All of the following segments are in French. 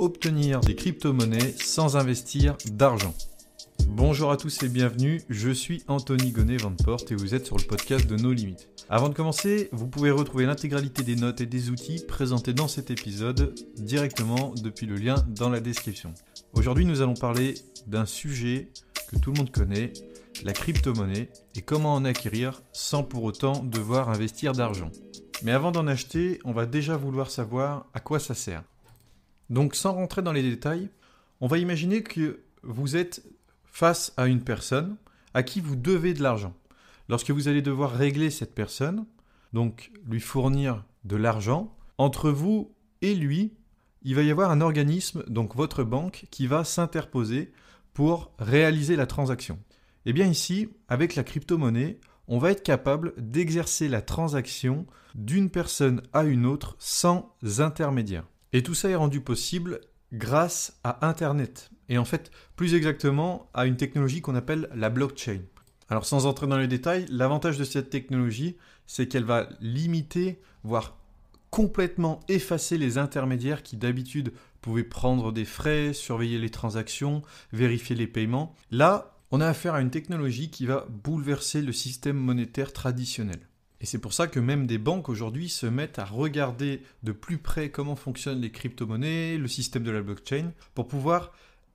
obtenir des crypto-monnaies sans investir d'argent. Bonjour à tous et bienvenue, je suis Anthony Gonnet Van Porte et vous êtes sur le podcast de No Limites. Avant de commencer, vous pouvez retrouver l'intégralité des notes et des outils présentés dans cet épisode directement depuis le lien dans la description. Aujourd'hui, nous allons parler d'un sujet que tout le monde connaît, la crypto-monnaie et comment en acquérir sans pour autant devoir investir d'argent. Mais avant d'en acheter, on va déjà vouloir savoir à quoi ça sert. Donc sans rentrer dans les détails, on va imaginer que vous êtes face à une personne à qui vous devez de l'argent. Lorsque vous allez devoir régler cette personne, donc lui fournir de l'argent, entre vous et lui, il va y avoir un organisme, donc votre banque, qui va s'interposer pour réaliser la transaction. Et eh bien ici, avec la crypto-monnaie, on va être capable d'exercer la transaction d'une personne à une autre sans intermédiaire. Et tout ça est rendu possible grâce à Internet. Et en fait, plus exactement, à une technologie qu'on appelle la blockchain. Alors sans entrer dans les détails, l'avantage de cette technologie, c'est qu'elle va limiter, voire complètement effacer les intermédiaires qui d'habitude pouvaient prendre des frais, surveiller les transactions, vérifier les paiements. Là, on a affaire à une technologie qui va bouleverser le système monétaire traditionnel. Et c'est pour ça que même des banques aujourd'hui se mettent à regarder de plus près comment fonctionnent les crypto-monnaies, le système de la blockchain, pour pouvoir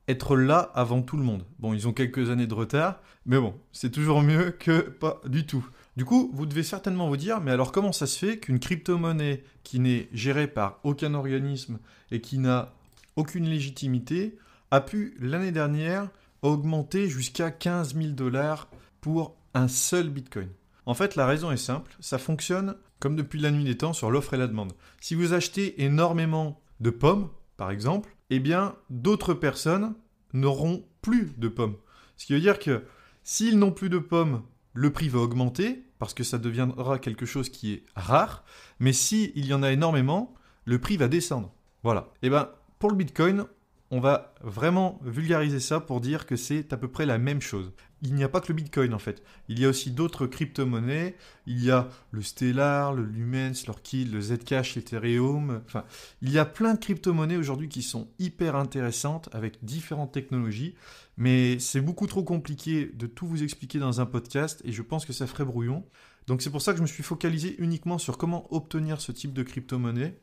être là avant tout le monde. Bon, ils ont quelques années de retard, mais bon, c'est toujours mieux que pas du tout. Du coup, vous devez certainement vous dire, mais alors comment ça se fait qu'une crypto-monnaie qui n'est gérée par aucun organisme et qui n'a aucune légitimité a pu, l'année dernière, augmenter jusqu'à 15 000 dollars pour un seul Bitcoin en fait, la raison est simple, ça fonctionne comme depuis la nuit des temps sur l'offre et la demande. Si vous achetez énormément de pommes, par exemple, eh bien, d'autres personnes n'auront plus de pommes. Ce qui veut dire que s'ils n'ont plus de pommes, le prix va augmenter parce que ça deviendra quelque chose qui est rare. Mais s'il il y en a énormément, le prix va descendre. Voilà. Et eh bien, pour le Bitcoin, on va vraiment vulgariser ça pour dire que c'est à peu près la même chose il n'y a pas que le Bitcoin en fait. Il y a aussi d'autres crypto-monnaies. Il y a le Stellar, le Lumens, l'Orchid, le Zcash, l'Ethereum. Enfin, il y a plein de crypto-monnaies aujourd'hui qui sont hyper intéressantes avec différentes technologies. Mais c'est beaucoup trop compliqué de tout vous expliquer dans un podcast et je pense que ça ferait brouillon. Donc c'est pour ça que je me suis focalisé uniquement sur comment obtenir ce type de crypto-monnaie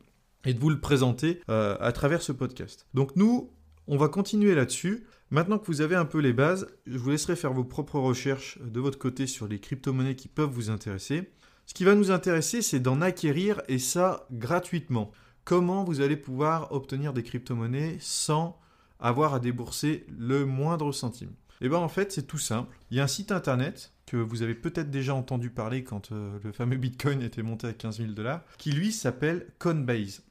et de vous le présenter euh, à travers ce podcast. Donc nous, on va continuer là-dessus. Maintenant que vous avez un peu les bases, je vous laisserai faire vos propres recherches de votre côté sur les crypto-monnaies qui peuvent vous intéresser. Ce qui va nous intéresser, c'est d'en acquérir et ça gratuitement. Comment vous allez pouvoir obtenir des crypto-monnaies sans avoir à débourser le moindre centime Eh bien en fait, c'est tout simple. Il y a un site internet que vous avez peut-être déjà entendu parler quand euh, le fameux Bitcoin était monté à 15 000 dollars, qui lui s'appelle Coinbase.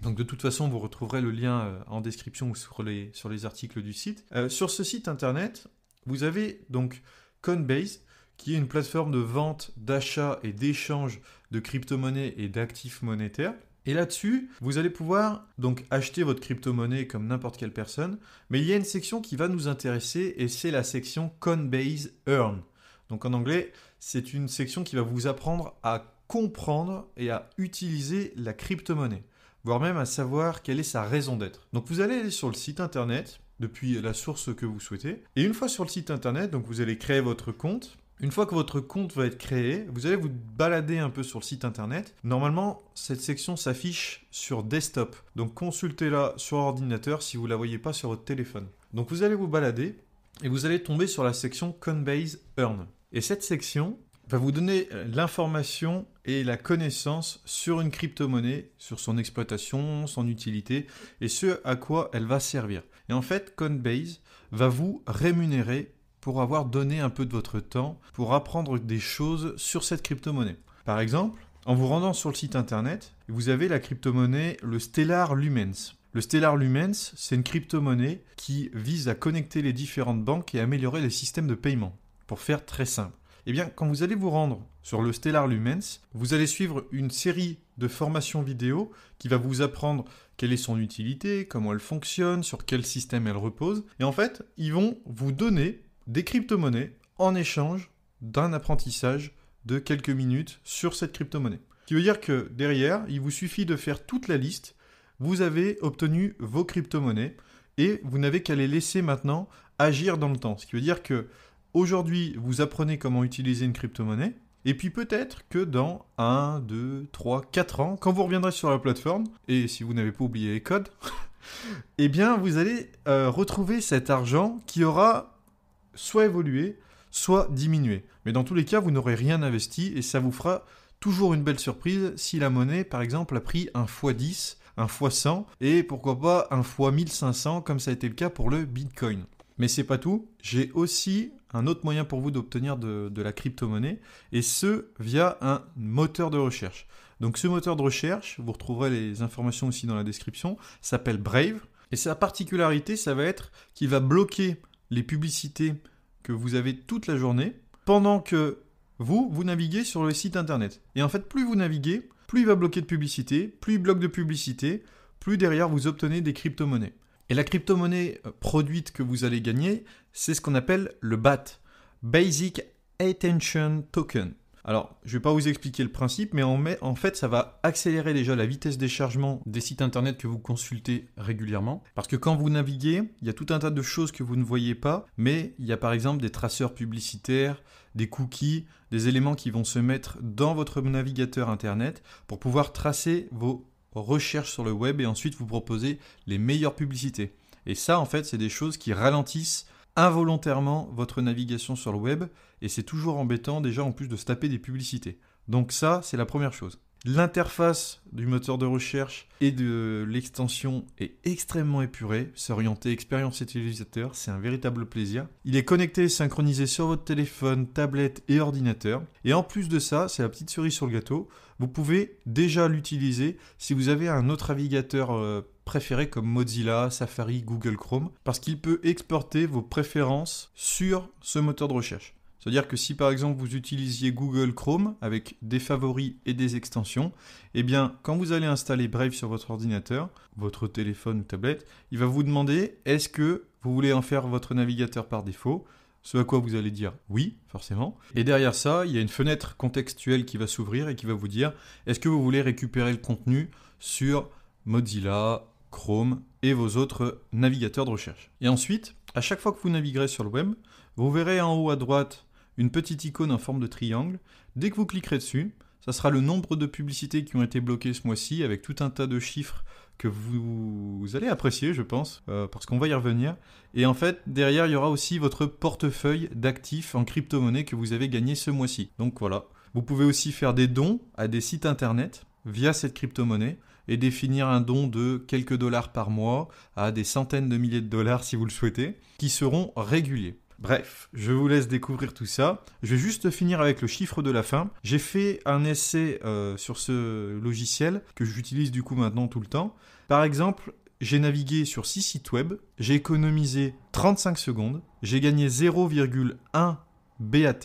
Donc de toute façon, vous retrouverez le lien euh, en description ou sur les, articles du site. Euh, sur ce site internet, vous avez donc Coinbase, qui est une plateforme de vente, d'achat et d'échange de crypto-monnaies et d'actifs monétaires. Et là-dessus, vous allez pouvoir donc acheter votre crypto-monnaie comme n'importe quelle personne, mais il y a une section qui va nous intéresser et c'est la section Coinbase Earn. Donc en anglais, c'est une section qui va vous apprendre à comprendre et à utiliser la crypto-monnaie voire même à savoir quelle est sa raison d'être. Donc vous allez aller sur le site internet, depuis la source que vous souhaitez, et une fois sur le site internet, donc vous allez créer votre compte. Une fois que votre compte va être créé, vous allez vous balader un peu sur le site internet. Normalement, cette section s'affiche sur desktop, donc consultez-la sur ordinateur si vous ne la voyez pas sur votre téléphone. Donc vous allez vous balader et vous allez tomber sur la section Coinbase Earn. Et cette section va vous donner euh, l'information et la connaissance sur une crypto-monnaie, sur son exploitation, son utilité et ce à quoi elle va servir. Et en fait, Coinbase va vous rémunérer pour avoir donné un peu de votre temps pour apprendre des choses sur cette crypto-monnaie. Par exemple, en vous rendant sur le site internet, vous avez la crypto-monnaie le Stellar Lumens. Le Stellar Lumens, c'est une crypto-monnaie qui vise à connecter les différentes banques et améliorer les systèmes de paiement, pour faire très simple. Eh bien, quand vous allez vous rendre sur le Stellar Lumens, vous allez suivre une série de formations vidéo qui va vous apprendre quelle est son utilité, comment elle fonctionne, sur quel système elle repose. Et en fait, ils vont vous donner des crypto-monnaies en échange d'un apprentissage de quelques minutes sur cette crypto-monnaie. Ce qui veut dire que derrière, il vous suffit de faire toute la liste, vous avez obtenu vos crypto-monnaies et vous n'avez qu'à les laisser maintenant agir dans le temps. Ce qui veut dire que Aujourd'hui, vous apprenez comment utiliser une crypto-monnaie. Et puis peut-être que dans 1, 2, 3, 4 ans, quand vous reviendrez sur la plateforme, et si vous n'avez pas oublié les codes, eh bien vous allez euh, retrouver cet argent qui aura soit évolué, soit diminué. Mais dans tous les cas, vous n'aurez rien investi et ça vous fera toujours une belle surprise si la monnaie, par exemple, a pris un x10, un x100 et pourquoi pas un x1500 comme ça a été le cas pour le Bitcoin. Mais c'est pas tout. J'ai aussi un autre moyen pour vous d'obtenir de, la crypto-monnaie, et ce via un moteur de recherche. Donc ce moteur de recherche, vous retrouverez les informations aussi dans la description, s'appelle Brave. Et sa particularité, ça va être qu'il va bloquer les publicités que vous avez toute la journée pendant que vous, vous naviguez sur le site internet. Et en fait, plus vous naviguez, plus il va bloquer de publicités, plus il bloque de publicités, plus derrière vous obtenez des crypto-monnaies. Et la crypto-monnaie euh, produite que vous allez gagner, c'est ce qu'on appelle le BAT, Basic Attention Token. Alors, je ne vais pas vous expliquer le principe, mais en, fait, ça va accélérer déjà la vitesse des chargements des sites internet que vous consultez régulièrement. Parce que quand vous naviguez, il y a tout un tas de choses que vous ne voyez pas, mais il y a par exemple des traceurs publicitaires, des cookies, des éléments qui vont se mettre dans votre navigateur internet pour pouvoir tracer vos recherche sur le web et ensuite vous proposez les meilleures publicités. Et ça, en fait, c'est des choses qui ralentissent involontairement votre navigation sur le web et c'est toujours embêtant déjà en plus de se taper des publicités. Donc ça, c'est la première chose. L'interface du moteur de recherche et de l'extension est extrêmement épurée. C'est expérience utilisateur, c'est un véritable plaisir. Il est connecté et synchronisé sur votre téléphone, tablette et ordinateur. Et en plus de ça, c'est la petite cerise sur le gâteau, vous pouvez déjà l'utiliser si vous avez un autre navigateur euh, préféré comme Mozilla, Safari, Google Chrome, parce qu'il peut exporter vos préférences sur ce moteur de recherche. C'est-à-dire que si par exemple vous utilisiez Google Chrome avec des favoris et des extensions, eh bien quand vous allez installer Brave sur votre ordinateur, votre téléphone ou tablette, il va vous demander est-ce que vous voulez en faire votre navigateur par défaut ce à quoi vous allez dire oui, forcément. Et derrière ça, il y a une fenêtre contextuelle qui va s'ouvrir et qui va vous dire est-ce que vous voulez récupérer le contenu sur Mozilla, Chrome et vos autres navigateurs de recherche. Et ensuite, à chaque fois que vous naviguerez sur le web, vous verrez en haut à droite une petite icône en forme de triangle. Dès que vous cliquerez dessus, ça sera le nombre de publicités qui ont été bloquées ce mois-ci, avec tout un tas de chiffres que vous allez apprécier, je pense, euh, parce qu'on va y revenir. Et en fait, derrière, il y aura aussi votre portefeuille d'actifs en crypto-monnaie que vous avez gagné ce mois-ci. Donc voilà. Vous pouvez aussi faire des dons à des sites internet via cette crypto-monnaie et définir un don de quelques dollars par mois à des centaines de milliers de dollars si vous le souhaitez, qui seront réguliers. Bref, je vous laisse découvrir tout ça. Je vais juste finir avec le chiffre de la fin. J'ai fait un essai euh, sur ce logiciel que j'utilise du coup maintenant tout le temps. Par exemple, j'ai navigué sur 6 sites web, j'ai économisé 35 secondes, j'ai gagné 0,1 BAT,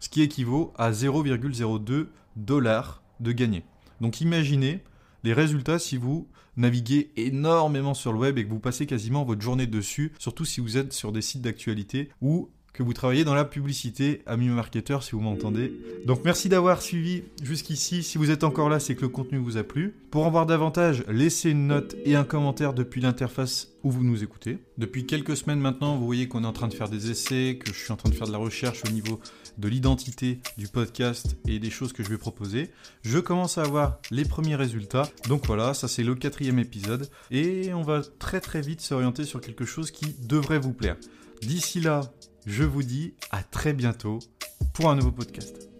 ce qui équivaut à 0,02 dollars de gagné. Donc imaginez, les résultats, si vous naviguez énormément sur le web et que vous passez quasiment votre journée dessus, surtout si vous êtes sur des sites d'actualité ou que vous travaillez dans la publicité, ami marketeur, si vous m'entendez. Donc merci d'avoir suivi jusqu'ici. Si vous êtes encore là, c'est que le contenu vous a plu. Pour en voir davantage, laissez une note et un commentaire depuis l'interface où vous nous écoutez. Depuis quelques semaines maintenant, vous voyez qu'on est en train de faire des essais, que je suis en train de faire de la recherche au niveau de l'identité du podcast et des choses que je vais proposer. Je commence à avoir les premiers résultats. Donc voilà, ça c'est le quatrième épisode. Et on va très très vite s'orienter sur quelque chose qui devrait vous plaire. D'ici là, je vous dis à très bientôt pour un nouveau podcast.